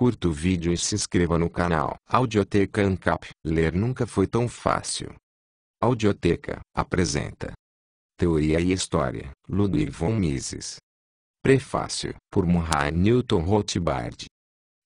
Curta o vídeo e se inscreva no canal. Audioteca Ancap. Ler nunca foi tão fácil. Audioteca apresenta Teoria e História, Ludwig von Mises. Prefácio por Murray Newton Rothbard.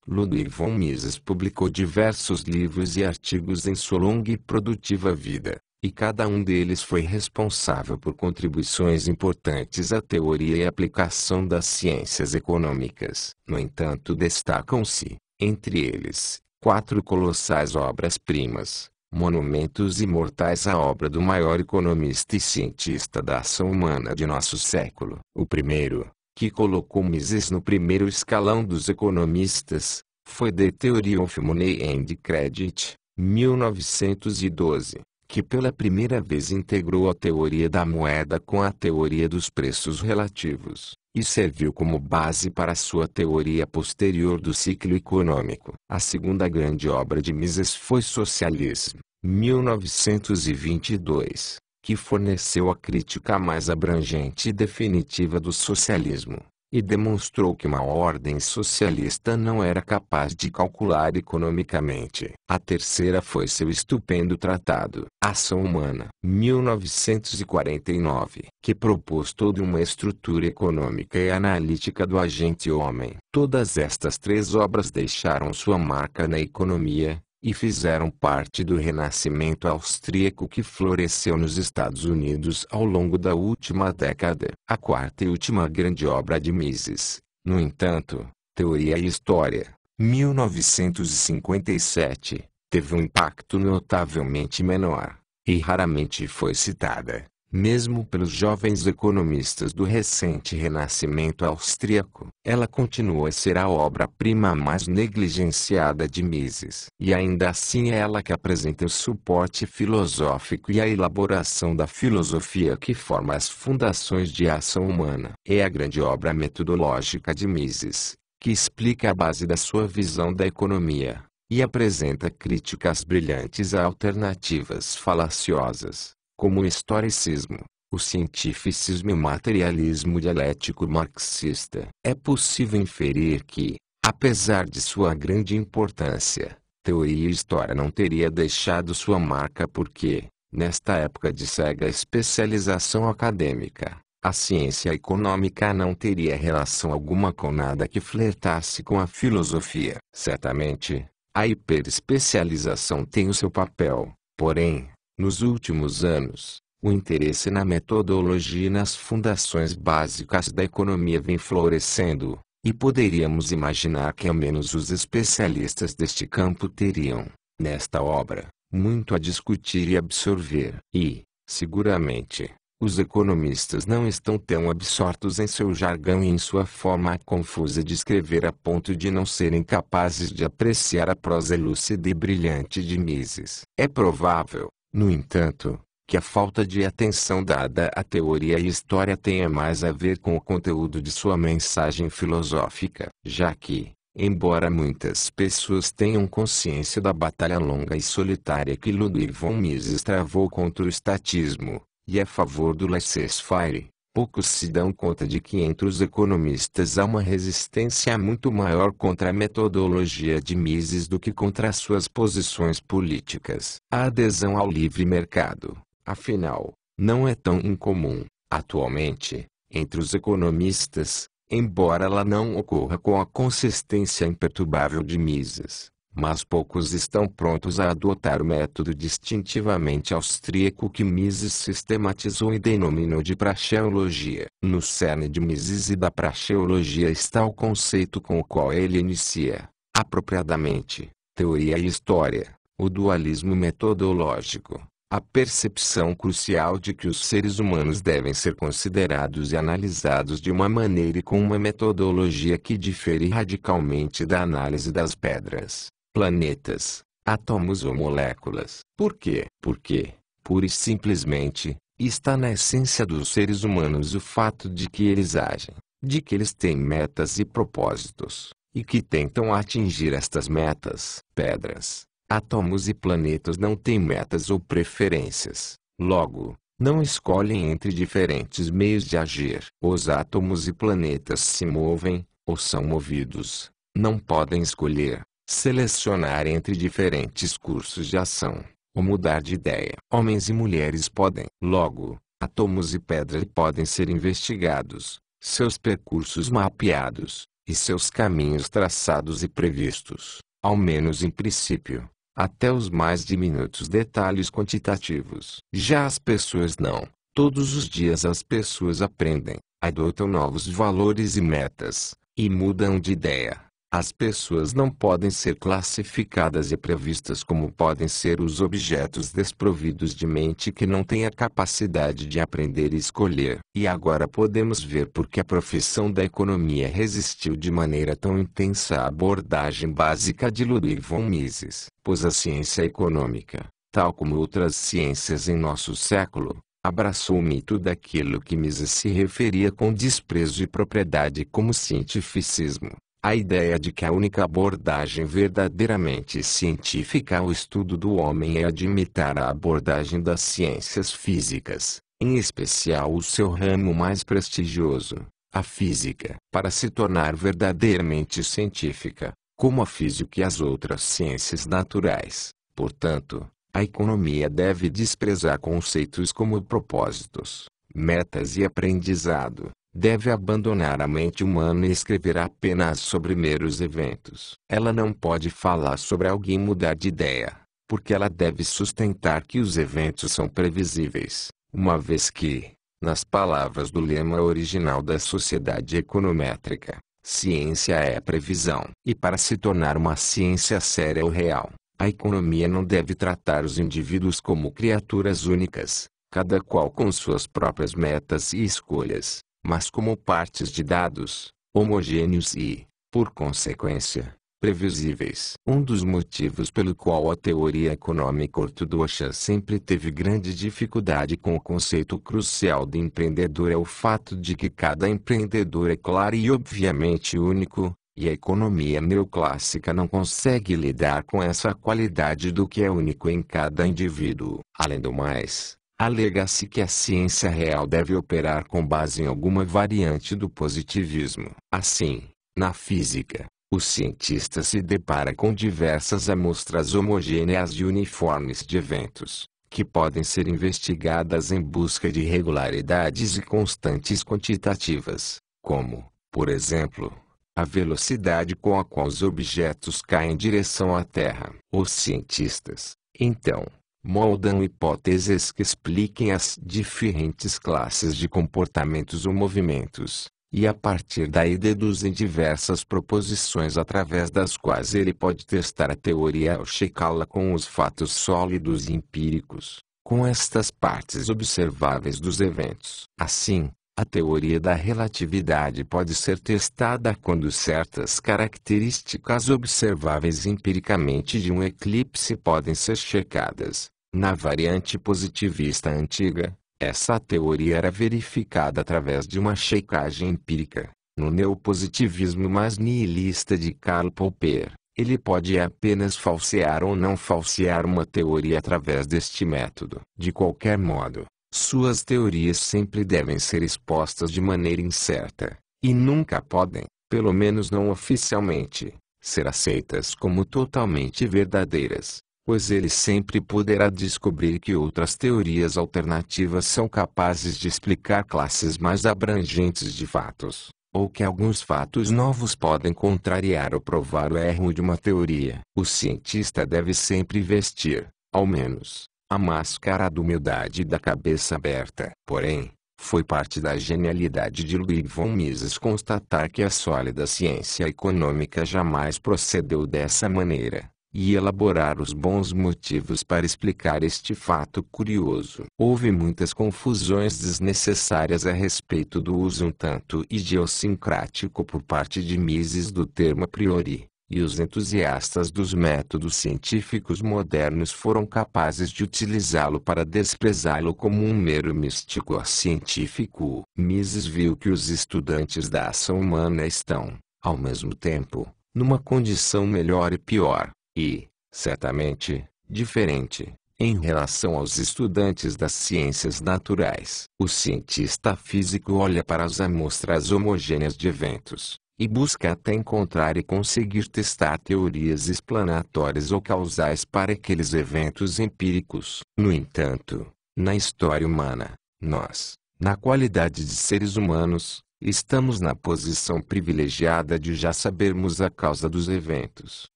Ludwig von Mises publicou diversos livros e artigos em sua longa e produtiva vida e cada um deles foi responsável por contribuições importantes à teoria e aplicação das ciências econômicas. No entanto, destacam-se, entre eles, quatro colossais obras-primas, monumentos imortais à obra do maior economista e cientista da ação humana de nosso século. O primeiro, que colocou Mises no primeiro escalão dos economistas, foi The Theory of Money and Credit, 1912 que pela primeira vez integrou a teoria da moeda com a teoria dos preços relativos, e serviu como base para sua teoria posterior do ciclo econômico. A segunda grande obra de Mises foi Socialismo, 1922, que forneceu a crítica mais abrangente e definitiva do socialismo e demonstrou que uma ordem socialista não era capaz de calcular economicamente. A terceira foi seu estupendo tratado Ação Humana, 1949, que propôs toda uma estrutura econômica e analítica do agente homem. Todas estas três obras deixaram sua marca na economia, e fizeram parte do renascimento austríaco que floresceu nos Estados Unidos ao longo da última década. A quarta e última grande obra de Mises, no entanto, Teoria e História, 1957, teve um impacto notavelmente menor, e raramente foi citada mesmo pelos jovens economistas do recente renascimento austríaco. Ela continua a ser a obra-prima mais negligenciada de Mises. E ainda assim é ela que apresenta o suporte filosófico e a elaboração da filosofia que forma as fundações de ação humana. É a grande obra metodológica de Mises, que explica a base da sua visão da economia e apresenta críticas brilhantes a alternativas falaciosas como o historicismo, o cientificismo e o materialismo dialético marxista. É possível inferir que, apesar de sua grande importância, teoria e história não teria deixado sua marca porque, nesta época de cega especialização acadêmica, a ciência econômica não teria relação alguma com nada que flertasse com a filosofia. Certamente, a hiperespecialização tem o seu papel, porém, nos últimos anos, o interesse na metodologia e nas fundações básicas da economia vem florescendo, e poderíamos imaginar que ao menos os especialistas deste campo teriam, nesta obra, muito a discutir e absorver. E, seguramente, os economistas não estão tão absortos em seu jargão e em sua forma confusa de escrever a ponto de não serem capazes de apreciar a prosa lúcida e brilhante de Mises. É provável, no entanto, que a falta de atenção dada à teoria e história tenha mais a ver com o conteúdo de sua mensagem filosófica, já que, embora muitas pessoas tenham consciência da batalha longa e solitária que Ludwig von Mises travou contra o estatismo, e é a favor do laissez-faire, poucos se dão conta de que entre os economistas há uma resistência muito maior contra a metodologia de Mises do que contra suas posições políticas. A adesão ao livre mercado, afinal, não é tão incomum, atualmente, entre os economistas, embora ela não ocorra com a consistência imperturbável de Mises mas poucos estão prontos a adotar o método distintivamente austríaco que Mises sistematizou e denominou de praxeologia. No cerne de Mises e da praxeologia está o conceito com o qual ele inicia, apropriadamente, teoria e história, o dualismo metodológico. A percepção crucial de que os seres humanos devem ser considerados e analisados de uma maneira e com uma metodologia que difere radicalmente da análise das pedras planetas, átomos ou moléculas. Por quê? Porque, pura e simplesmente, está na essência dos seres humanos o fato de que eles agem, de que eles têm metas e propósitos, e que tentam atingir estas metas. Pedras, átomos e planetas não têm metas ou preferências, logo, não escolhem entre diferentes meios de agir. Os átomos e planetas se movem, ou são movidos, não podem escolher, selecionar entre diferentes cursos de ação, ou mudar de ideia. Homens e mulheres podem, logo, átomos e pedras podem ser investigados, seus percursos mapeados, e seus caminhos traçados e previstos, ao menos em princípio, até os mais diminutos detalhes quantitativos. Já as pessoas não. Todos os dias as pessoas aprendem, adotam novos valores e metas, e mudam de ideia as pessoas não podem ser classificadas e previstas como podem ser os objetos desprovidos de mente que não têm a capacidade de aprender e escolher. E agora podemos ver por que a profissão da economia resistiu de maneira tão intensa à abordagem básica de Ludwig von Mises. Pois a ciência econômica, tal como outras ciências em nosso século, abraçou o mito daquilo que Mises se referia com desprezo e propriedade como cientificismo. A ideia de que a única abordagem verdadeiramente científica ao estudo do homem é admitir a abordagem das ciências físicas, em especial o seu ramo mais prestigioso, a física, para se tornar verdadeiramente científica, como a física e as outras ciências naturais. Portanto, a economia deve desprezar conceitos como propósitos, metas e aprendizado, deve abandonar a mente humana e escrever apenas sobre meros eventos. Ela não pode falar sobre alguém mudar de ideia, porque ela deve sustentar que os eventos são previsíveis, uma vez que, nas palavras do lema original da sociedade econométrica, ciência é previsão. E para se tornar uma ciência séria ou real, a economia não deve tratar os indivíduos como criaturas únicas, cada qual com suas próprias metas e escolhas mas como partes de dados, homogêneos e, por consequência, previsíveis. Um dos motivos pelo qual a teoria econômica ortodoxa sempre teve grande dificuldade com o conceito crucial de empreendedor é o fato de que cada empreendedor é claro e obviamente único, e a economia neoclássica não consegue lidar com essa qualidade do que é único em cada indivíduo. Além do mais, Alega-se que a ciência real deve operar com base em alguma variante do positivismo. Assim, na física, o cientista se depara com diversas amostras homogêneas e uniformes de eventos, que podem ser investigadas em busca de regularidades e constantes quantitativas, como, por exemplo, a velocidade com a qual os objetos caem em direção à Terra. Os cientistas, então, moldam hipóteses que expliquem as diferentes classes de comportamentos ou movimentos, e a partir daí deduzem diversas proposições através das quais ele pode testar a teoria ou checá-la com os fatos sólidos e empíricos, com estas partes observáveis dos eventos. Assim, a teoria da relatividade pode ser testada quando certas características observáveis empiricamente de um eclipse podem ser checadas, na variante positivista antiga, essa teoria era verificada através de uma checagem empírica. No neopositivismo mais nihilista de Karl Popper, ele pode apenas falsear ou não falsear uma teoria através deste método. De qualquer modo, suas teorias sempre devem ser expostas de maneira incerta, e nunca podem, pelo menos não oficialmente, ser aceitas como totalmente verdadeiras pois ele sempre poderá descobrir que outras teorias alternativas são capazes de explicar classes mais abrangentes de fatos, ou que alguns fatos novos podem contrariar ou provar o erro de uma teoria. O cientista deve sempre vestir, ao menos, a máscara da humildade e da cabeça aberta. Porém, foi parte da genialidade de Louis von Mises constatar que a sólida ciência econômica jamais procedeu dessa maneira e elaborar os bons motivos para explicar este fato curioso. Houve muitas confusões desnecessárias a respeito do uso um tanto idiosincrático por parte de Mises do termo a priori, e os entusiastas dos métodos científicos modernos foram capazes de utilizá-lo para desprezá-lo como um mero místico científico. Mises viu que os estudantes da ação humana estão, ao mesmo tempo, numa condição melhor e pior e, certamente, diferente, em relação aos estudantes das ciências naturais. O cientista físico olha para as amostras homogêneas de eventos, e busca até encontrar e conseguir testar teorias explanatórias ou causais para aqueles eventos empíricos. No entanto, na história humana, nós, na qualidade de seres humanos, estamos na posição privilegiada de já sabermos a causa dos eventos.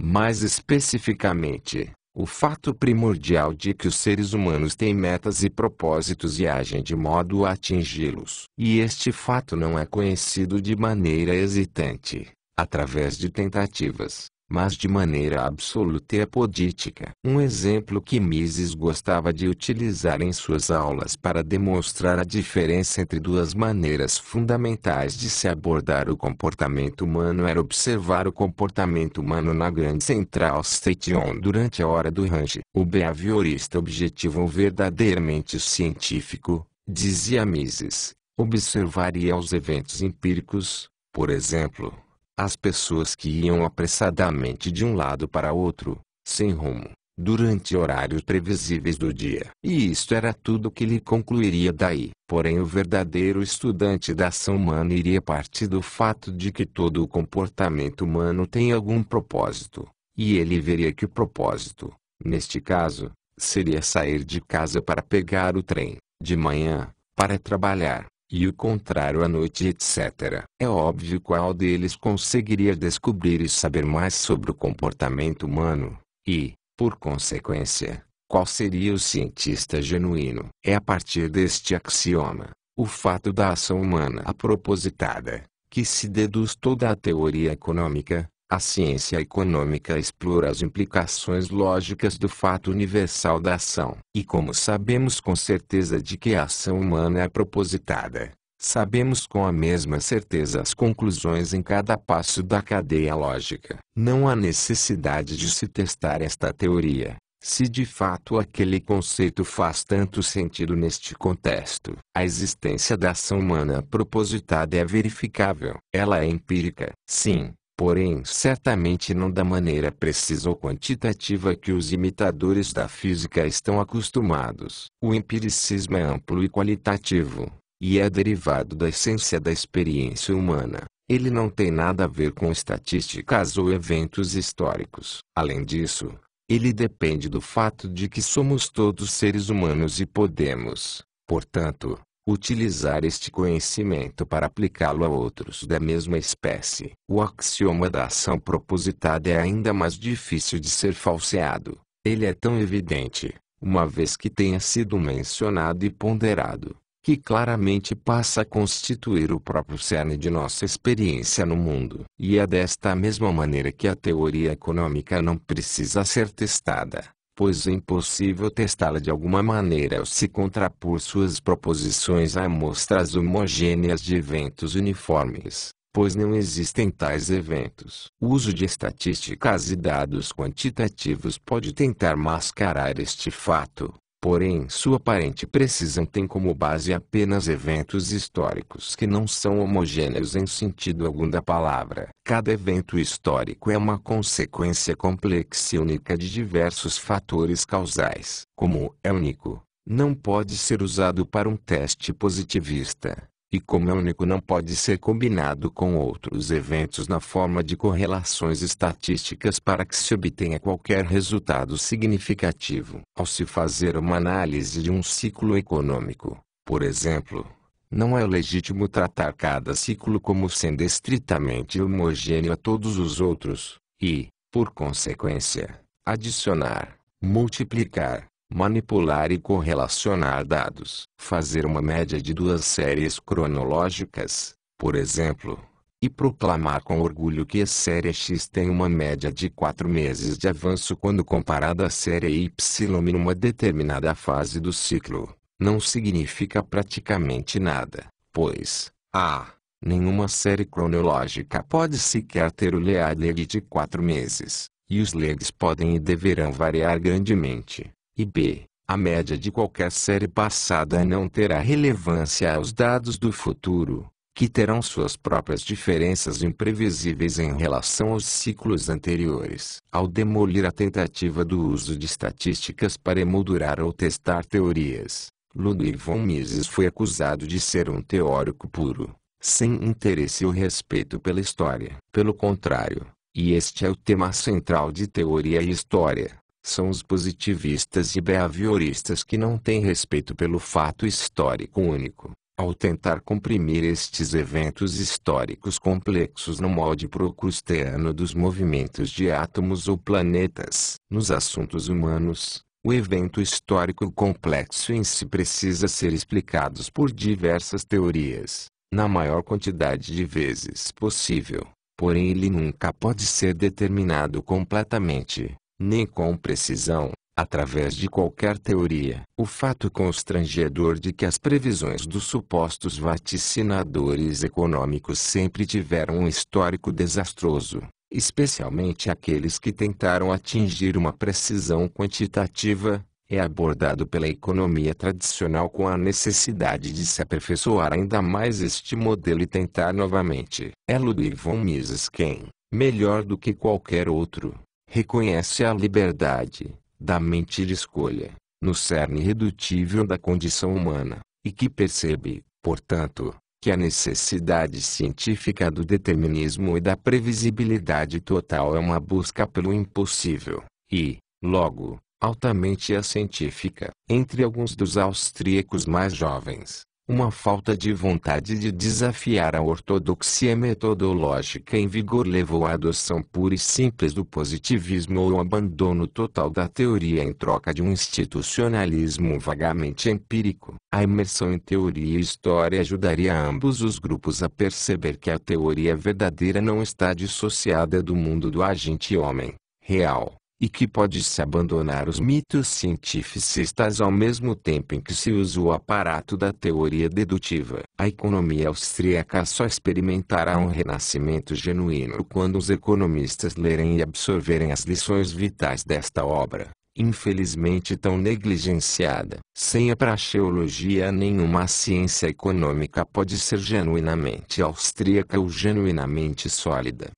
Mais especificamente, o fato primordial de que os seres humanos têm metas e propósitos e agem de modo a atingi-los. E este fato não é conhecido de maneira hesitante, através de tentativas, mas de maneira absoluta e apodítica. Um exemplo que Mises gostava de utilizar em suas aulas para demonstrar a diferença entre duas maneiras fundamentais de se abordar o comportamento humano era observar o comportamento humano na Grande Central Station durante a hora do range. O behaviorista objetivo verdadeiramente científico, dizia Mises, observaria os eventos empíricos, por exemplo, as pessoas que iam apressadamente de um lado para outro, sem rumo, durante horários previsíveis do dia. E isto era tudo que lhe concluiria daí. Porém o verdadeiro estudante da ação humana iria partir do fato de que todo o comportamento humano tem algum propósito, e ele veria que o propósito, neste caso, seria sair de casa para pegar o trem, de manhã, para trabalhar e o contrário à noite, etc. É óbvio qual deles conseguiria descobrir e saber mais sobre o comportamento humano, e, por consequência, qual seria o cientista genuíno. É a partir deste axioma, o fato da ação humana propositada, que se deduz toda a teoria econômica, a ciência econômica explora as implicações lógicas do fato universal da ação. E como sabemos com certeza de que a ação humana é propositada, sabemos com a mesma certeza as conclusões em cada passo da cadeia lógica. Não há necessidade de se testar esta teoria, se de fato aquele conceito faz tanto sentido neste contexto. A existência da ação humana propositada é verificável. Ela é empírica. Sim, porém certamente não da maneira precisa ou quantitativa que os imitadores da física estão acostumados. O empiricismo é amplo e qualitativo, e é derivado da essência da experiência humana. Ele não tem nada a ver com estatísticas ou eventos históricos. Além disso, ele depende do fato de que somos todos seres humanos e podemos, portanto, utilizar este conhecimento para aplicá-lo a outros da mesma espécie. O axioma da ação propositada é ainda mais difícil de ser falseado. Ele é tão evidente, uma vez que tenha sido mencionado e ponderado, que claramente passa a constituir o próprio cerne de nossa experiência no mundo. E é desta mesma maneira que a teoria econômica não precisa ser testada pois é impossível testá-la de alguma maneira ou se contrapor suas proposições a amostras homogêneas de eventos uniformes, pois não existem tais eventos. O uso de estatísticas e dados quantitativos pode tentar mascarar este fato, porém sua aparente precisão tem como base apenas eventos históricos que não são homogêneos em sentido algum da palavra. Cada evento histórico é uma consequência complexa e única de diversos fatores causais. Como é único, não pode ser usado para um teste positivista e como é único não pode ser combinado com outros eventos na forma de correlações estatísticas para que se obtenha qualquer resultado significativo. Ao se fazer uma análise de um ciclo econômico, por exemplo, não é legítimo tratar cada ciclo como sendo estritamente homogêneo a todos os outros, e, por consequência, adicionar, multiplicar, manipular e correlacionar dados, fazer uma média de duas séries cronológicas, por exemplo, e proclamar com orgulho que a série X tem uma média de quatro meses de avanço quando comparada à série Y em uma determinada fase do ciclo, não significa praticamente nada, pois, a. Nenhuma série cronológica pode sequer ter o lead leg de quatro meses, e os legs podem e deverão variar grandemente e b. A média de qualquer série passada não terá relevância aos dados do futuro, que terão suas próprias diferenças imprevisíveis em relação aos ciclos anteriores. Ao demolir a tentativa do uso de estatísticas para emoldurar ou testar teorias, Ludwig von Mises foi acusado de ser um teórico puro, sem interesse ou respeito pela história. Pelo contrário, e este é o tema central de Teoria e História, são os positivistas e behavioristas que não têm respeito pelo fato histórico único, ao tentar comprimir estes eventos históricos complexos no molde procrusteano dos movimentos de átomos ou planetas. Nos assuntos humanos, o evento histórico complexo em si precisa ser explicado por diversas teorias, na maior quantidade de vezes possível porém ele nunca pode ser determinado completamente, nem com precisão, através de qualquer teoria. O fato constrangedor de que as previsões dos supostos vaticinadores econômicos sempre tiveram um histórico desastroso, especialmente aqueles que tentaram atingir uma precisão quantitativa, é abordado pela economia tradicional com a necessidade de se aperfeiçoar ainda mais este modelo e tentar novamente. É Ludwig von Mises quem, melhor do que qualquer outro, reconhece a liberdade, da mente de escolha, no cerne irredutível da condição humana, e que percebe, portanto, que a necessidade científica do determinismo e da previsibilidade total é uma busca pelo impossível, e, logo, altamente científica. Entre alguns dos austríacos mais jovens, uma falta de vontade de desafiar a ortodoxia metodológica em vigor levou à adoção pura e simples do positivismo ou ao abandono total da teoria em troca de um institucionalismo vagamente empírico. A imersão em teoria e história ajudaria ambos os grupos a perceber que a teoria verdadeira não está dissociada do mundo do agente homem, real, e que pode-se abandonar os mitos cientificistas ao mesmo tempo em que se usa o aparato da teoria dedutiva. A economia austríaca só experimentará um renascimento genuíno quando os economistas lerem e absorverem as lições vitais desta obra infelizmente tão negligenciada. Sem a praxeologia nenhuma ciência econômica pode ser genuinamente austríaca ou genuinamente sólida.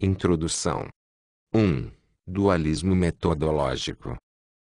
Introdução 1 dualismo metodológico.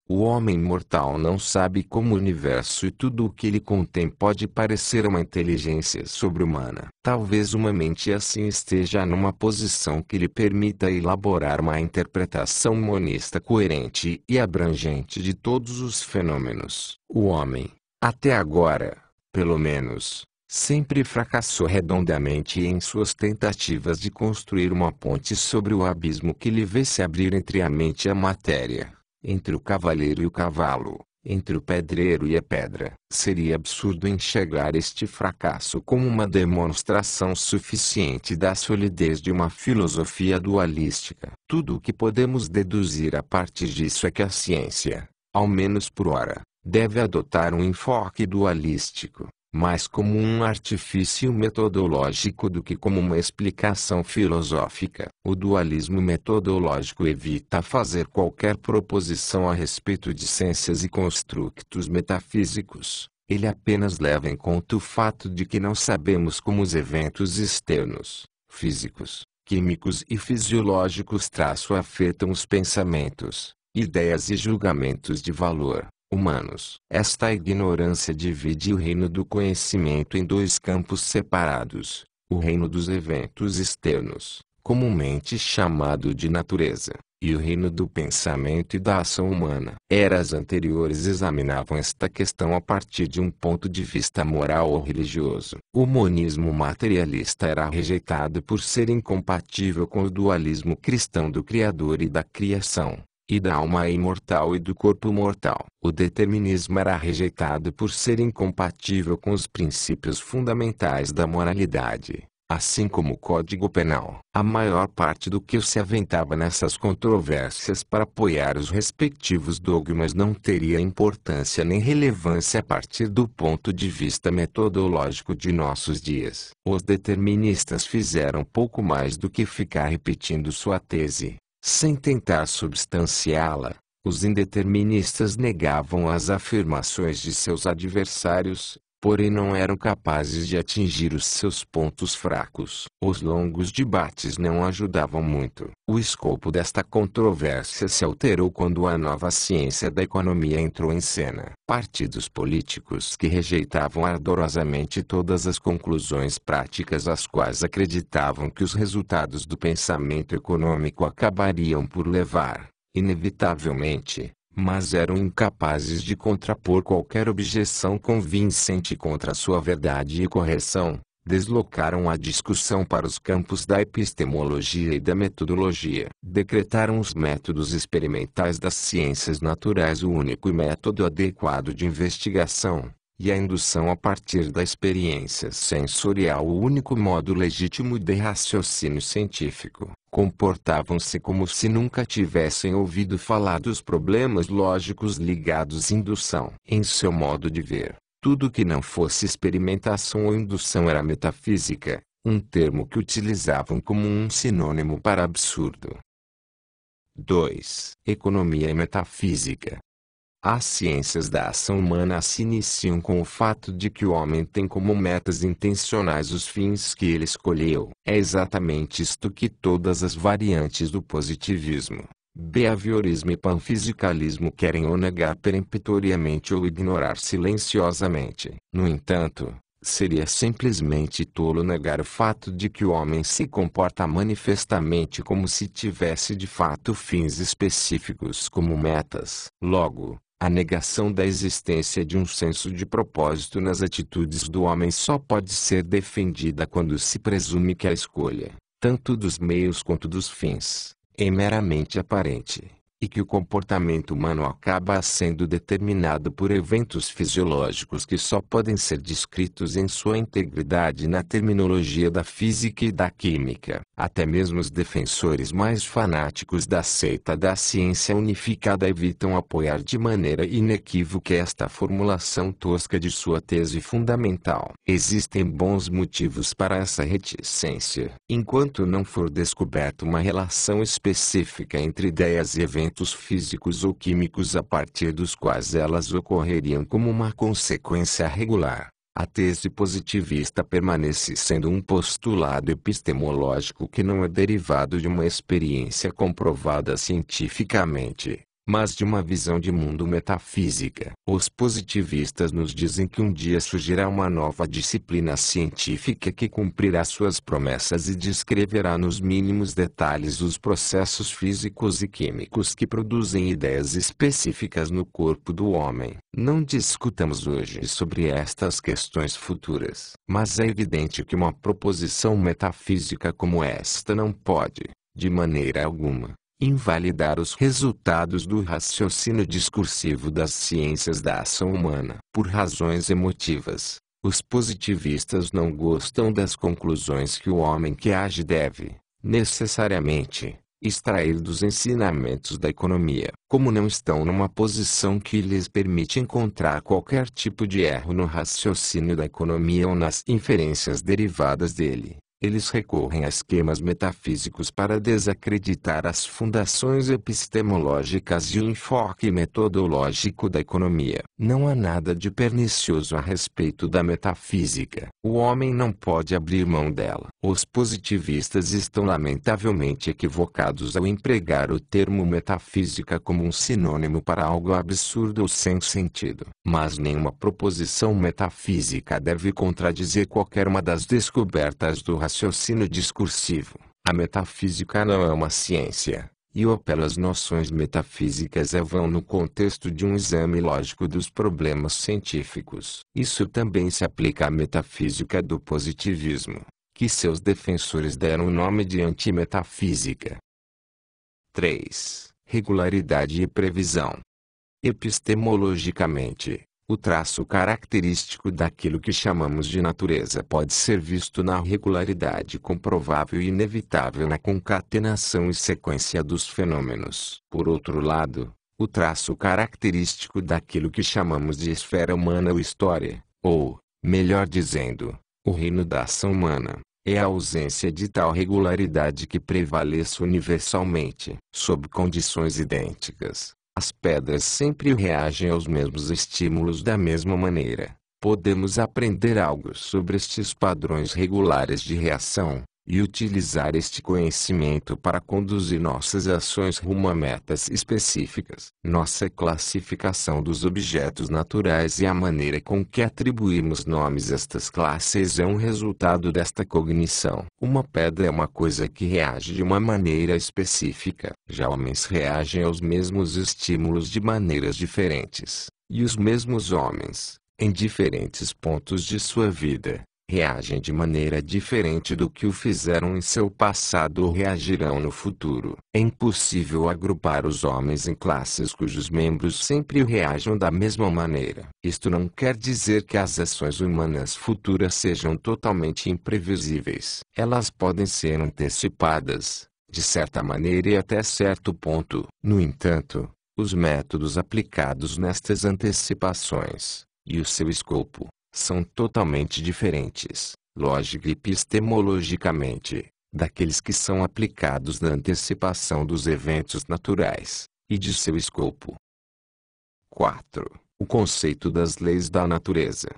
O homem mortal não sabe como o universo e tudo o que ele contém pode parecer uma inteligência sobre-humana. Talvez uma mente assim esteja numa posição que lhe permita elaborar uma interpretação monista coerente e abrangente de todos os fenômenos. O homem, até agora, pelo menos, sempre fracassou redondamente em suas tentativas de construir uma ponte sobre o abismo que lhe vê se abrir entre a mente e a matéria, entre o cavaleiro e o cavalo, entre o pedreiro e a pedra. Seria absurdo enxergar este fracasso como uma demonstração suficiente da solidez de uma filosofia dualística. Tudo o que podemos deduzir a partir disso é que a ciência, ao menos por hora, deve adotar um enfoque dualístico mais como um artifício metodológico do que como uma explicação filosófica. O dualismo metodológico evita fazer qualquer proposição a respeito de ciências e construtos metafísicos. Ele apenas leva em conta o fato de que não sabemos como os eventos externos, físicos, químicos e fisiológicos traço afetam os pensamentos, ideias e julgamentos de valor humanos. Esta ignorância divide o reino do conhecimento em dois campos separados: o reino dos eventos externos, comumente chamado de natureza, e o reino do pensamento e da ação humana. Eras anteriores examinavam esta questão a partir de um ponto de vista moral ou religioso. O monismo materialista era rejeitado por ser incompatível com o dualismo cristão do Criador e da criação e da alma imortal e do corpo mortal. O determinismo era rejeitado por ser incompatível com os princípios fundamentais da moralidade, assim como o Código Penal. A maior parte do que se aventava nessas controvérsias para apoiar os respectivos dogmas não teria importância nem relevância a partir do ponto de vista metodológico de nossos dias. Os deterministas fizeram pouco mais do que ficar repetindo sua tese sem tentar substanciá-la, os indeterministas negavam as afirmações de seus adversários, porém não eram capazes de atingir os seus pontos fracos. Os longos debates não ajudavam muito. O escopo desta controvérsia se alterou quando a nova ciência da economia entrou em cena. Partidos políticos que rejeitavam ardorosamente todas as conclusões práticas às quais acreditavam que os resultados do pensamento econômico acabariam por levar, inevitavelmente, mas eram incapazes de contrapor qualquer objeção convincente contra sua verdade e correção, deslocaram a discussão para os campos da epistemologia e da metodologia. Decretaram os métodos experimentais das ciências naturais o único método adequado de investigação, e a indução a partir da experiência sensorial o único modo legítimo de raciocínio científico, comportavam-se como se nunca tivessem ouvido falar dos problemas lógicos ligados à indução. Em seu modo de ver, tudo que não fosse experimentação ou indução era metafísica, um termo que utilizavam como um sinônimo para absurdo. 2. Economia e metafísica. As ciências da ação humana se iniciam com o fato de que o homem tem como metas intencionais os fins que ele escolheu. É exatamente isto que todas as variantes do positivismo, behaviorismo e panfisicalismo querem ou negar peremptoriamente ou ignorar silenciosamente. No entanto, Seria simplesmente tolo negar o fato de que o homem se comporta manifestamente como se tivesse de fato fins específicos como metas. Logo, a negação da existência de um senso de propósito nas atitudes do homem só pode ser defendida quando se presume que a escolha, tanto dos meios quanto dos fins, é meramente aparente e que o comportamento humano acaba sendo determinado por eventos fisiológicos que só podem ser descritos em sua integridade na terminologia da física e da química. Até mesmo os defensores mais fanáticos da seita da ciência unificada evitam apoiar de maneira inequívoca esta formulação tosca de sua tese fundamental. Existem bons motivos para essa reticência. Enquanto não for descoberta uma relação específica entre ideias e eventos físicos ou químicos a partir dos quais elas ocorreriam como uma consequência regular. A tese positivista permanece sendo um postulado epistemológico que não é derivado de uma experiência comprovada cientificamente, mas de uma visão de mundo metafísica. Os positivistas nos dizem que um dia surgirá uma nova disciplina científica que cumprirá suas promessas e descreverá nos mínimos detalhes os processos físicos e químicos que produzem ideias específicas no corpo do homem. Não discutamos hoje sobre estas questões futuras, mas é evidente que uma proposição metafísica como esta não pode, de maneira alguma, Invalidar os resultados do raciocínio discursivo das ciências da ação humana. Por razões emotivas, os positivistas não gostam das conclusões que o homem que age deve, necessariamente, extrair dos ensinamentos da economia. Como não estão numa posição que lhes permite encontrar qualquer tipo de erro no raciocínio da economia ou nas inferências derivadas dele, eles recorrem a esquemas metafísicos para desacreditar as fundações epistemológicas e o enfoque metodológico da economia. Não há nada de pernicioso a respeito da metafísica. O homem não pode abrir mão dela. Os positivistas estão lamentavelmente equivocados ao empregar o termo metafísica como um sinônimo para algo absurdo ou sem sentido. Mas nenhuma proposição metafísica deve contradizer qualquer uma das descobertas do raciocínio discursivo. A metafísica não é uma ciência, e o apelo às noções metafísicas é vão no contexto de um exame lógico dos problemas científicos. Isso também se aplica à metafísica do positivismo, que seus defensores deram o nome de antimetafísica. 3. Regularidade e previsão. Epistemologicamente, o traço característico daquilo que chamamos de natureza pode ser visto na regularidade comprovável e inevitável na concatenação e sequência dos fenômenos. Por outro lado, o traço característico daquilo que chamamos de esfera humana ou história, ou, melhor dizendo, o reino da ação humana, é a ausência de tal regularidade que prevaleça universalmente, sob condições idênticas. As pedras sempre reagem aos mesmos estímulos da mesma maneira. Podemos aprender algo sobre estes padrões regulares de reação, e utilizar este conhecimento para conduzir nossas ações rumo a metas específicas. Nossa classificação dos objetos naturais e a maneira com que atribuímos nomes a estas classes é um resultado desta cognição. Uma pedra é uma coisa que reage de uma maneira específica. Já homens reagem aos mesmos estímulos de maneiras diferentes. E os mesmos homens, em diferentes pontos de sua vida, reagem de maneira diferente do que o fizeram em seu passado ou reagirão no futuro. É impossível agrupar os homens em classes cujos membros sempre reajam da mesma maneira. Isto não quer dizer que as ações humanas futuras sejam totalmente imprevisíveis. Elas podem ser antecipadas, de certa maneira e até certo ponto. No entanto, os métodos aplicados nestas antecipações, e o seu escopo, são totalmente diferentes, lógica e epistemologicamente, daqueles que são aplicados na antecipação dos eventos naturais, e de seu escopo. 4. O conceito das leis da natureza.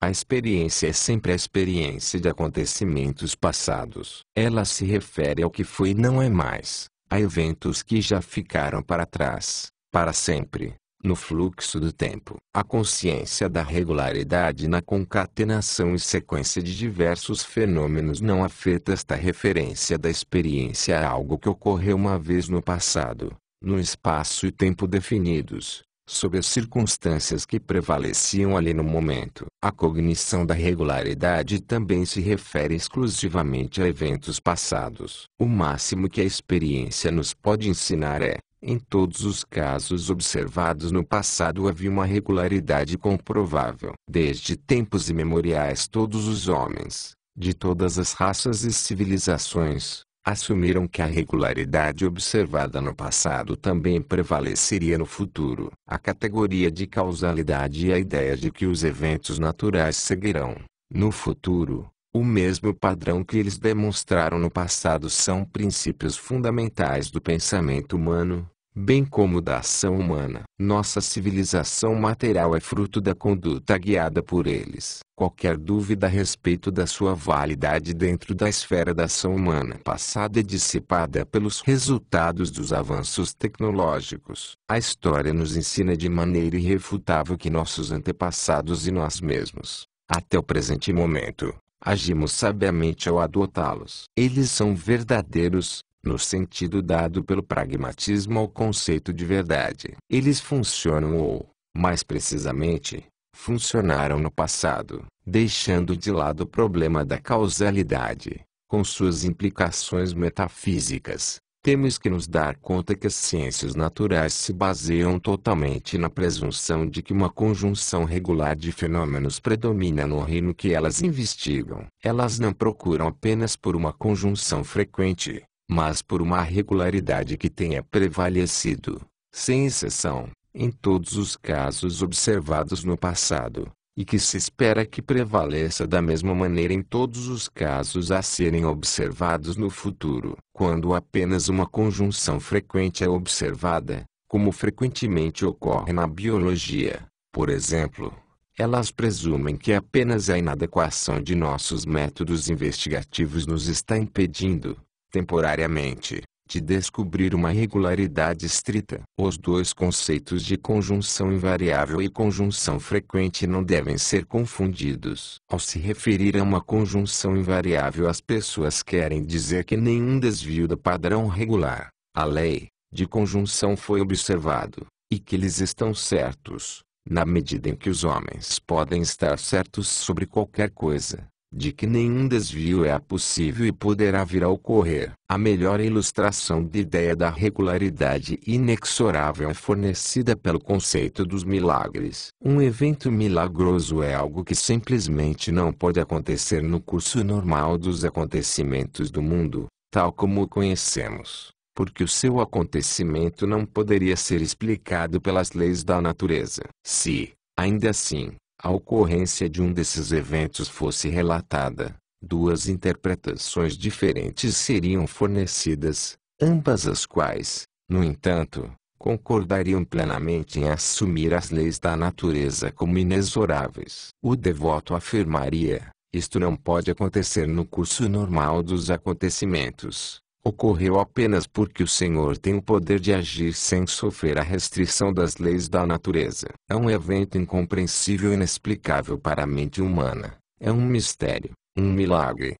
A experiência é sempre a experiência de acontecimentos passados. Ela se refere ao que foi e não é mais, a eventos que já ficaram para trás, para sempre, no fluxo do tempo, a consciência da regularidade na concatenação e sequência de diversos fenômenos não afeta esta referência da experiência a algo que ocorreu uma vez no passado, no espaço e tempo definidos, sob as circunstâncias que prevaleciam ali no momento. A cognição da regularidade também se refere exclusivamente a eventos passados. O máximo que a experiência nos pode ensinar é em todos os casos observados no passado havia uma regularidade comprovável. Desde tempos imemoriais todos os homens, de todas as raças e civilizações, assumiram que a regularidade observada no passado também prevaleceria no futuro. A categoria de causalidade e a ideia de que os eventos naturais seguirão, no futuro, o mesmo padrão que eles demonstraram no passado são princípios fundamentais do pensamento humano, bem como da ação humana. Nossa civilização material é fruto da conduta guiada por eles. Qualquer dúvida a respeito da sua validade dentro da esfera da ação humana passada é dissipada pelos resultados dos avanços tecnológicos. A história nos ensina de maneira irrefutável que nossos antepassados e nós mesmos, até o presente momento, Agimos sabiamente ao adotá-los. Eles são verdadeiros, no sentido dado pelo pragmatismo ao conceito de verdade. Eles funcionam ou, mais precisamente, funcionaram no passado, deixando de lado o problema da causalidade, com suas implicações metafísicas temos que nos dar conta que as ciências naturais se baseiam totalmente na presunção de que uma conjunção regular de fenômenos predomina no reino que elas investigam. Elas não procuram apenas por uma conjunção frequente, mas por uma regularidade que tenha prevalecido, sem exceção, em todos os casos observados no passado, e que se espera que prevaleça da mesma maneira em todos os casos a serem observados no futuro. Quando apenas uma conjunção frequente é observada, como frequentemente ocorre na biologia, por exemplo, elas presumem que apenas a inadequação de nossos métodos investigativos nos está impedindo, temporariamente, de descobrir uma regularidade estrita. Os dois conceitos de conjunção invariável e conjunção frequente não devem ser confundidos. Ao se referir a uma conjunção invariável as pessoas querem dizer que nenhum desvio do padrão regular, a lei, de conjunção foi observado, e que eles estão certos, na medida em que os homens podem estar certos sobre qualquer coisa de que nenhum desvio é possível e poderá vir a ocorrer. A melhor ilustração da ideia da regularidade inexorável é fornecida pelo conceito dos milagres. Um evento milagroso é algo que simplesmente não pode acontecer no curso normal dos acontecimentos do mundo, tal como o conhecemos, porque o seu acontecimento não poderia ser explicado pelas leis da natureza. Se, ainda assim, a ocorrência de um desses eventos fosse relatada, duas interpretações diferentes seriam fornecidas, ambas as quais, no entanto, concordariam plenamente em assumir as leis da natureza como inexoráveis. O devoto afirmaria: isto não pode acontecer no curso normal dos acontecimentos ocorreu apenas porque o Senhor tem o poder de agir sem sofrer a restrição das leis da natureza. É um evento incompreensível e inexplicável para a mente humana. É um mistério, um milagre.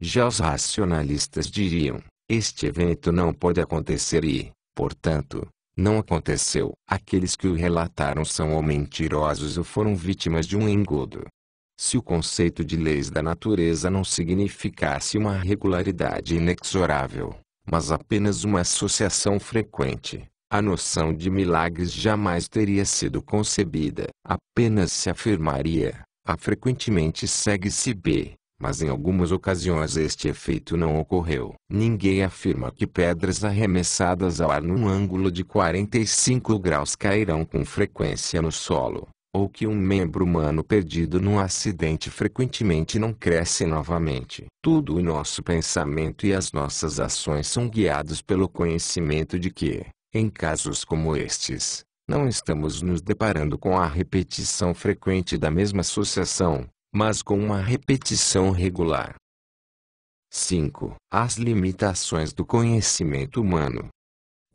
Já os racionalistas diriam, este evento não pode acontecer e, portanto, não aconteceu. Aqueles que o relataram são ou mentirosos ou foram vítimas de um engodo se o conceito de leis da natureza não significasse uma regularidade inexorável, mas apenas uma associação frequente, a noção de milagres jamais teria sido concebida. Apenas se afirmaria, a frequentemente segue-se B, mas em algumas ocasiões este efeito não ocorreu. Ninguém afirma que pedras arremessadas ao ar num ângulo de 45 graus cairão com frequência no solo ou que um membro humano perdido num acidente frequentemente não cresce novamente. Tudo o nosso pensamento e as nossas ações são guiados pelo conhecimento de que, em casos como estes, não estamos nos deparando com a repetição frequente da mesma associação, mas com uma repetição regular. 5. As limitações do conhecimento humano.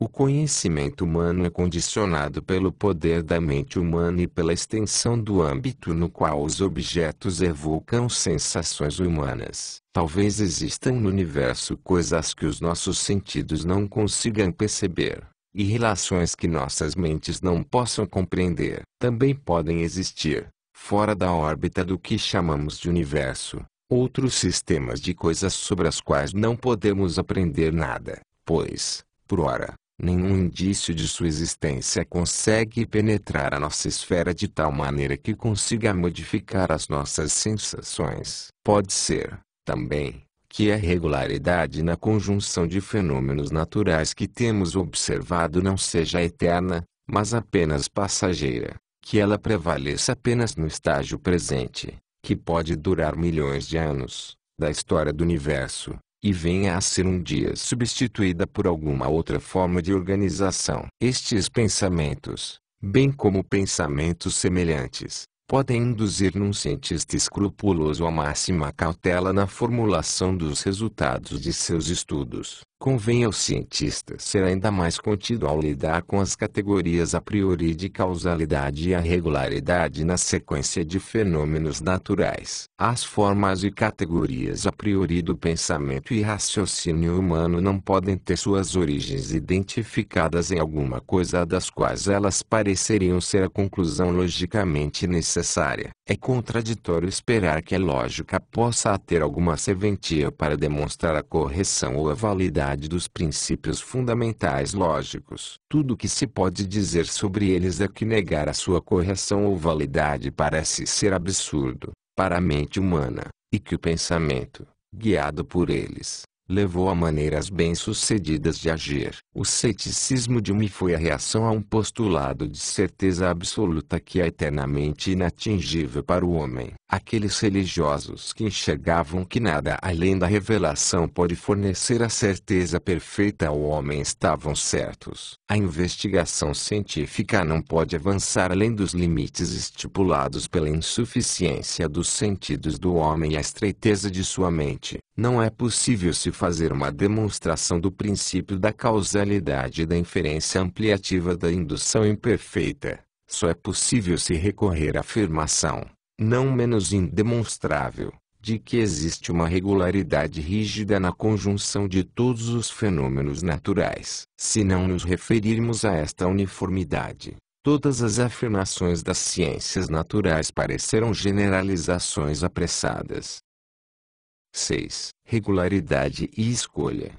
O conhecimento humano é condicionado pelo poder da mente humana e pela extensão do âmbito no qual os objetos evocam sensações humanas. Talvez existam no universo coisas que os nossos sentidos não consigam perceber, e relações que nossas mentes não possam compreender. Também podem existir, fora da órbita do que chamamos de universo, outros sistemas de coisas sobre as quais não podemos aprender nada, pois, por ora, nenhum indício de sua existência consegue penetrar a nossa esfera de tal maneira que consiga modificar as nossas sensações. Pode ser, também, que a regularidade na conjunção de fenômenos naturais que temos observado não seja eterna, mas apenas passageira, que ela prevaleça apenas no estágio presente, que pode durar milhões de anos, da história do universo, e venha a ser um dia substituída por alguma outra forma de organização. Estes pensamentos, bem como pensamentos semelhantes, podem induzir num cientista escrupuloso a máxima cautela na formulação dos resultados de seus estudos. Convém ao cientista ser ainda mais contido ao lidar com as categorias a priori de causalidade e a regularidade na sequência de fenômenos naturais. As formas e categorias a priori do pensamento e raciocínio humano não podem ter suas origens identificadas em alguma coisa das quais elas pareceriam ser a conclusão logicamente necessária. É contraditório esperar que a lógica possa ter alguma serventia para demonstrar a correção ou a validade verdade dos princípios fundamentais lógicos. Tudo o que se pode dizer sobre eles é que negar a sua correção ou validade parece ser absurdo, para a mente humana, e que o pensamento, guiado por eles, levou a maneiras bem-sucedidas de agir. O ceticismo de Hume foi a reação a um postulado de certeza absoluta que é eternamente inatingível para o homem aqueles religiosos que enxergavam que nada além da revelação pode fornecer a certeza perfeita ao homem estavam certos. A investigação científica não pode avançar além dos limites estipulados pela insuficiência dos sentidos do homem e a estreiteza de sua mente. Não é possível se fazer uma demonstração do princípio da causalidade e da inferência ampliativa da indução imperfeita. Só é possível se recorrer à afirmação não menos indemonstrável, de que existe uma regularidade rígida na conjunção de todos os fenômenos naturais. Se não nos referirmos a esta uniformidade, todas as afirmações das ciências naturais parecerão generalizações apressadas. 6. Regularidade e escolha.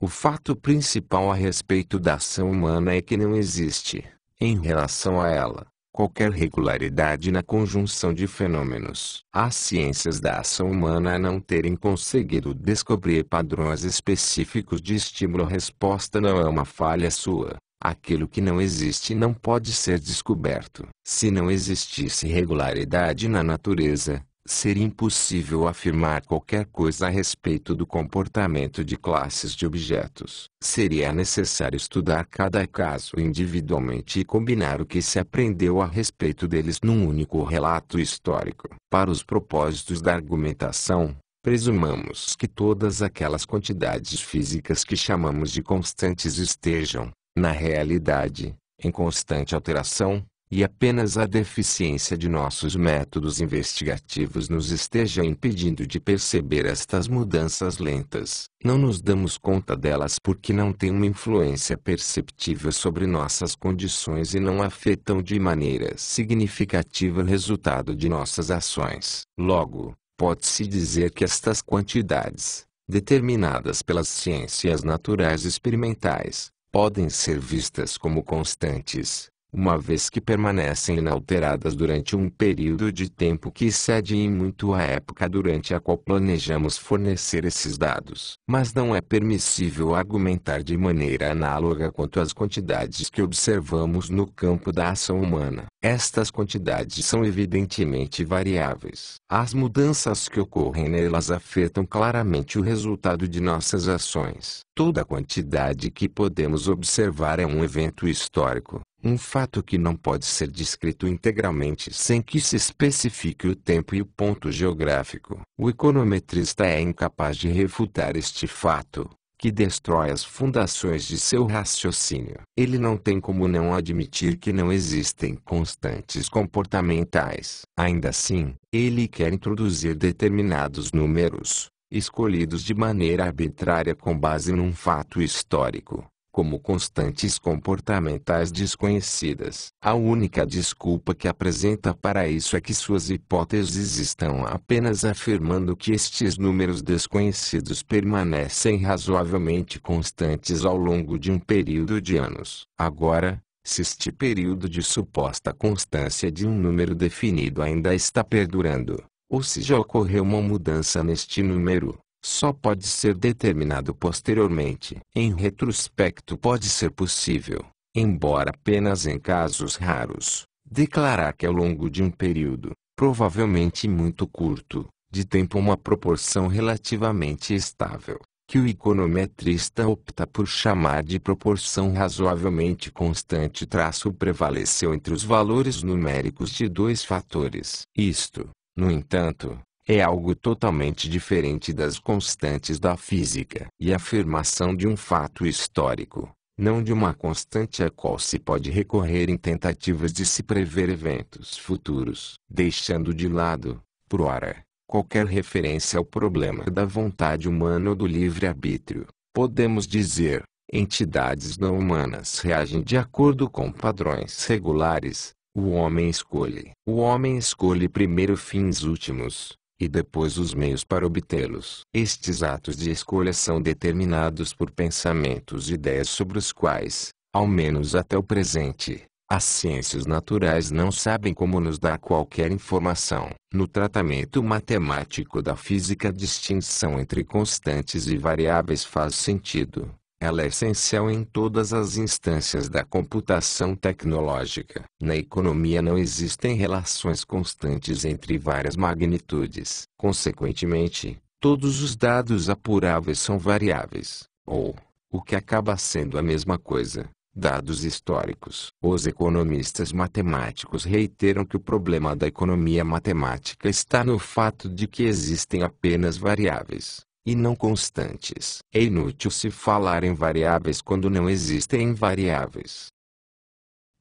O fato principal a respeito da ação humana é que não existe, em relação a ela, qualquer regularidade na conjunção de fenômenos. As ciências da ação humana não terem conseguido descobrir padrões específicos de estímulo-resposta não é uma falha sua. Aquilo que não existe não pode ser descoberto. Se não existisse regularidade na natureza, Seria impossível afirmar qualquer coisa a respeito do comportamento de classes de objetos. Seria necessário estudar cada caso individualmente e combinar o que se aprendeu a respeito deles num único relato histórico. Para os propósitos da argumentação, presumamos que todas aquelas quantidades físicas que chamamos de constantes estejam, na realidade, em constante alteração, e apenas a deficiência de nossos métodos investigativos nos esteja impedindo de perceber estas mudanças lentas. Não nos damos conta delas porque não têm uma influência perceptível sobre nossas condições e não afetam de maneira significativa o resultado de nossas ações. Logo, pode-se dizer que estas quantidades, determinadas pelas ciências naturais experimentais, podem ser vistas como constantes, uma vez que permanecem inalteradas durante um período de tempo que excede em muito a época durante a qual planejamos fornecer esses dados. Mas não é permissível argumentar de maneira análoga quanto às quantidades que observamos no campo da ação humana. Estas quantidades são evidentemente variáveis. As mudanças que ocorrem nelas afetam claramente o resultado de nossas ações. Toda quantidade que podemos observar é um evento histórico um fato que não pode ser descrito integralmente sem que se especifique o tempo e o ponto geográfico. O econometrista é incapaz de refutar este fato, que destrói as fundações de seu raciocínio. Ele não tem como não admitir que não existem constantes comportamentais. Ainda assim, ele quer introduzir determinados números, escolhidos de maneira arbitrária com base num fato histórico como constantes comportamentais desconhecidas. A única desculpa que apresenta para isso é que suas hipóteses estão apenas afirmando que estes números desconhecidos permanecem razoavelmente constantes ao longo de um período de anos. Agora, se este período de suposta constância de um número definido ainda está perdurando, ou se já ocorreu uma mudança neste número, só pode ser determinado posteriormente. Em retrospecto pode ser possível, embora apenas em casos raros, declarar que ao longo de um período, provavelmente muito curto, de tempo uma proporção relativamente estável, que o econometrista opta por chamar de proporção razoavelmente constante traço prevaleceu entre os valores numéricos de dois fatores. Isto, no entanto, é algo totalmente diferente das constantes da física. E a afirmação de um fato histórico, não de uma constante a qual se pode recorrer em tentativas de se prever eventos futuros, deixando de lado, por ora, qualquer referência ao problema da vontade humana ou do livre-arbítrio. Podemos dizer, entidades não humanas reagem de acordo com padrões regulares, o homem escolhe. O homem escolhe primeiro fins últimos, e depois os meios para obtê-los. Estes atos de escolha são determinados por pensamentos e ideias sobre os quais, ao menos até o presente, as ciências naturais não sabem como nos dar qualquer informação. No tratamento matemático da física, a distinção entre constantes e variáveis faz sentido. Ela é essencial em todas as instâncias da computação tecnológica. Na economia não existem relações constantes entre várias magnitudes. Consequentemente, todos os dados apuráveis são variáveis, ou, o que acaba sendo a mesma coisa, dados históricos. Os economistas matemáticos reiteram que o problema da economia matemática está no fato de que existem apenas variáveis e não constantes. É inútil se falar em variáveis quando não existem variáveis.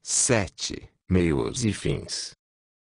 7. Meios e fins.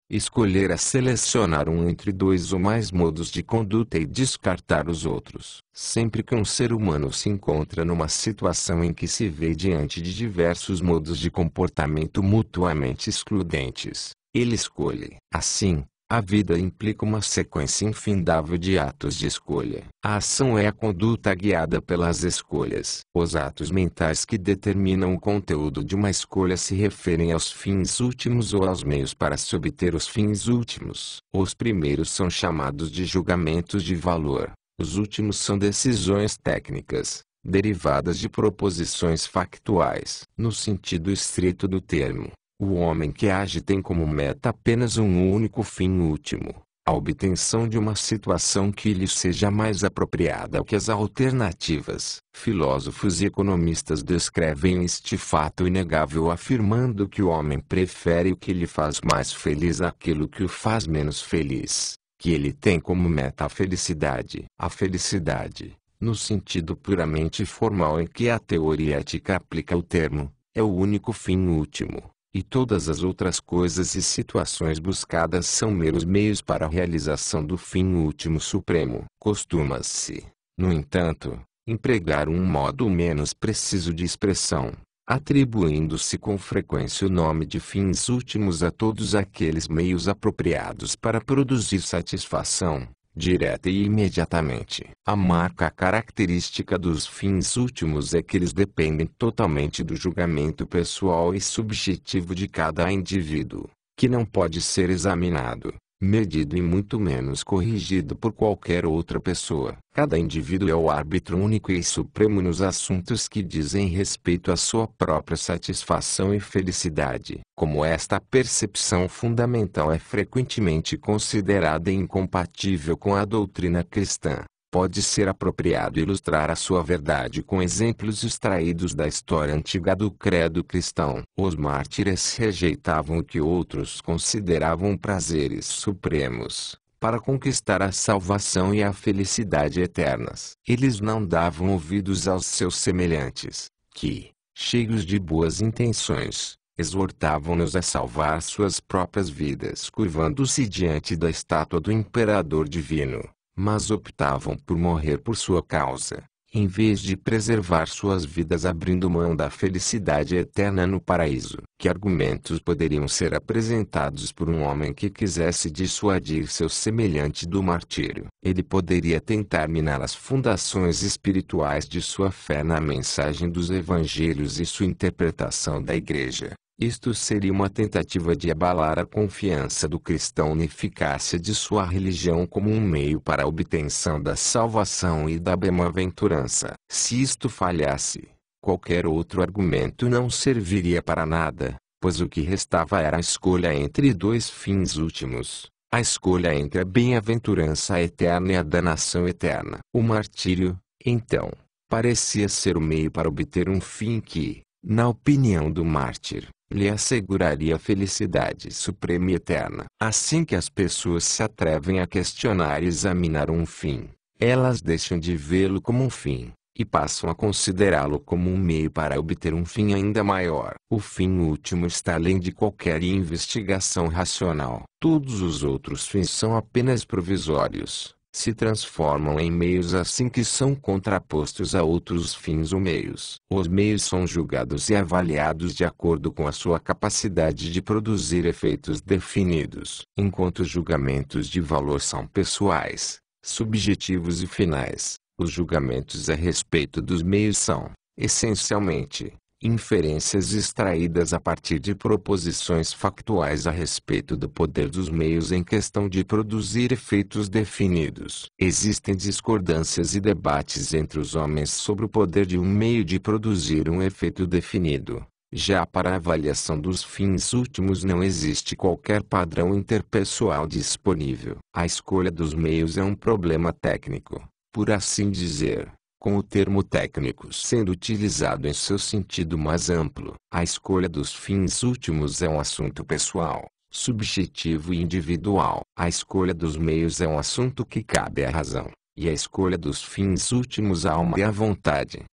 Escolher a é selecionar um entre dois ou mais modos de conduta e descartar os outros. Sempre que um ser humano se encontra numa situação em que se vê diante de diversos modos de comportamento mutuamente excludentes, ele escolhe. Assim, a vida implica uma sequência infindável de atos de escolha. A ação é a conduta guiada pelas escolhas. Os atos mentais que determinam o conteúdo de uma escolha se referem aos fins últimos ou aos meios para se obter os fins últimos. Os primeiros são chamados de julgamentos de valor. Os últimos são decisões técnicas, derivadas de proposições factuais. No sentido estrito do termo, o homem que age tem como meta apenas um único fim último, a obtenção de uma situação que lhe seja mais apropriada que as alternativas. Filósofos e economistas descrevem este fato inegável afirmando que o homem prefere o que lhe faz mais feliz àquilo que o faz menos feliz, que ele tem como meta a felicidade. A felicidade, no sentido puramente formal em que a teoria ética aplica o termo, é o único fim último e todas as outras coisas e situações buscadas são meros meios para a realização do fim último supremo. Costuma-se, no entanto, empregar um modo menos preciso de expressão, atribuindo-se com frequência o nome de fins últimos a todos aqueles meios apropriados para produzir satisfação, direta e imediatamente. A marca característica dos fins últimos é que eles dependem totalmente do julgamento pessoal e subjetivo de cada indivíduo, que não pode ser examinado, medido e muito menos corrigido por qualquer outra pessoa. Cada indivíduo é o árbitro único e supremo nos assuntos que dizem respeito à sua própria satisfação e felicidade. Como esta percepção fundamental é frequentemente considerada incompatível com a doutrina cristã, pode ser apropriado ilustrar a sua verdade com exemplos extraídos da história antiga do credo cristão. Os mártires rejeitavam o que outros consideravam prazeres supremos, para conquistar a salvação e a felicidade eternas. Eles não davam ouvidos aos seus semelhantes, que, cheios de boas intenções, exortavam-nos a salvar suas próprias vidas curvando-se diante da estátua do imperador divino mas optavam por morrer por sua causa, em vez de preservar suas vidas abrindo mão da felicidade eterna no paraíso. Que argumentos poderiam ser apresentados por um homem que quisesse dissuadir seu semelhante do martírio? Ele poderia tentar minar as fundações espirituais de sua fé na mensagem dos evangelhos e sua interpretação da igreja. Isto seria uma tentativa de abalar a confiança do cristão na eficácia de sua religião como um meio para a obtenção da salvação e da bem-aventurança. Se isto falhasse, qualquer outro argumento não serviria para nada, pois o que restava era a escolha entre dois fins últimos. A escolha entre a bem-aventurança eterna e a danação eterna. O martírio, então, parecia ser o meio para obter um fim que, na opinião do mártir, lhe asseguraria felicidade suprema e eterna. Assim que as pessoas se atrevem a questionar e examinar um fim, elas deixam de vê-lo como um fim, e passam a considerá-lo como um meio para obter um fim ainda maior. O fim último está além de qualquer investigação racional. Todos os outros fins são apenas provisórios se transformam em meios assim que são contrapostos a outros fins ou meios. Os meios são julgados e avaliados de acordo com a sua capacidade de produzir efeitos definidos, enquanto os julgamentos de valor são pessoais, subjetivos e finais. Os julgamentos a respeito dos meios são, essencialmente, inferências extraídas a partir de proposições factuais a respeito do poder dos meios em questão de produzir efeitos definidos. Existem discordâncias e debates entre os homens sobre o poder de um meio de produzir um efeito definido. Já para a avaliação dos fins últimos não existe qualquer padrão interpessoal disponível. A escolha dos meios é um problema técnico, por assim dizer com o termo técnico sendo utilizado em seu sentido mais amplo. A escolha dos fins últimos é um assunto pessoal, subjetivo e individual. A escolha dos meios é um assunto que cabe à razão, e a escolha dos fins últimos à alma e à vontade.